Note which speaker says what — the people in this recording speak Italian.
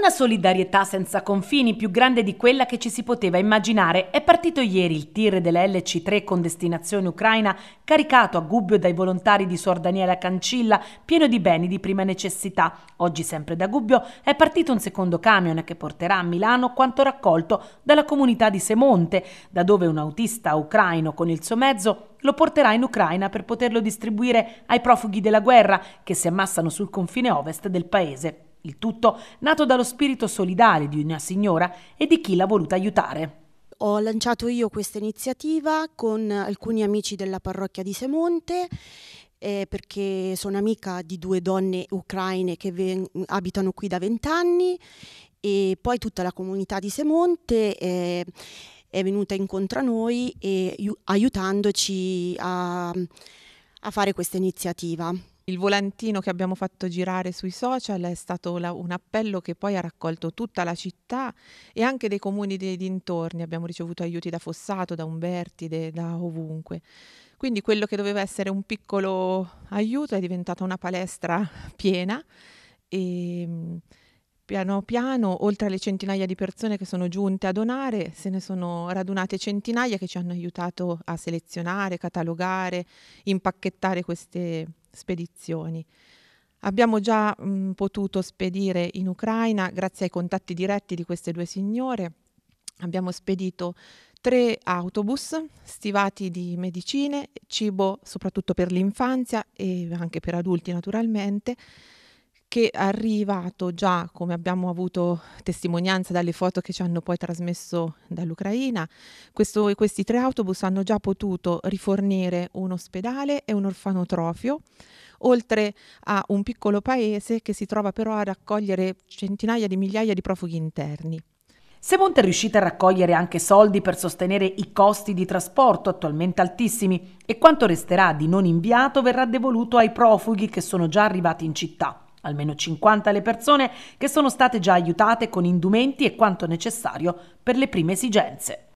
Speaker 1: Una solidarietà senza confini più grande di quella che ci si poteva immaginare. È partito ieri il tir della LC3 con destinazione ucraina, caricato a Gubbio dai volontari di Suor Daniela Cancilla, pieno di beni di prima necessità. Oggi, sempre da Gubbio, è partito un secondo camion che porterà a Milano quanto raccolto dalla comunità di Semonte, da dove un autista ucraino con il suo mezzo lo porterà in Ucraina per poterlo distribuire ai profughi della guerra che si ammassano sul confine ovest del paese. Il tutto nato dallo spirito solidale di una signora e di chi l'ha voluta aiutare
Speaker 2: ho lanciato io questa iniziativa con alcuni amici della parrocchia di Semonte. Eh, perché sono amica di due donne ucraine che ven- abitano qui da vent'anni e poi tutta la comunità di Semonte eh, è venuta incontro a noi e, aiutandoci a, a fare questa
Speaker 3: iniziativa. Il volantino che abbiamo fatto girare sui social è stato la, un appello che poi ha raccolto tutta la città e anche dei comuni dei dintorni. Abbiamo ricevuto aiuti da Fossato, da Umbertide, da ovunque. Quindi quello che doveva essere un piccolo aiuto è diventata una palestra piena e mm, piano piano, oltre alle centinaia di persone che sono giunte a donare, se ne sono radunate centinaia che ci hanno aiutato a selezionare, catalogare, impacchettare queste spedizioni. Abbiamo già mh, mm, potuto spedire in Ucraina, grazie ai contatti diretti di queste due signore, abbiamo spedito tre autobus stivati di medicine, cibo soprattutto per l'infanzia e anche per adulti naturalmente, che è arrivato già, come abbiamo avuto testimonianza dalle foto che ci hanno poi trasmesso dall'Ucraina, questo, questi tre autobus hanno già potuto rifornire un ospedale e un orfanotrofio, oltre a un piccolo paese che si trova però a raccogliere centinaia
Speaker 1: di migliaia di profughi interni. Semont è riuscita a raccogliere anche soldi per sostenere i costi di trasporto attualmente altissimi e quanto resterà di non inviato verrà devoluto ai profughi che sono già arrivati in città. Almeno 50 le persone che sono state già aiutate con indumenti e quanto necessario per le prime esigenze.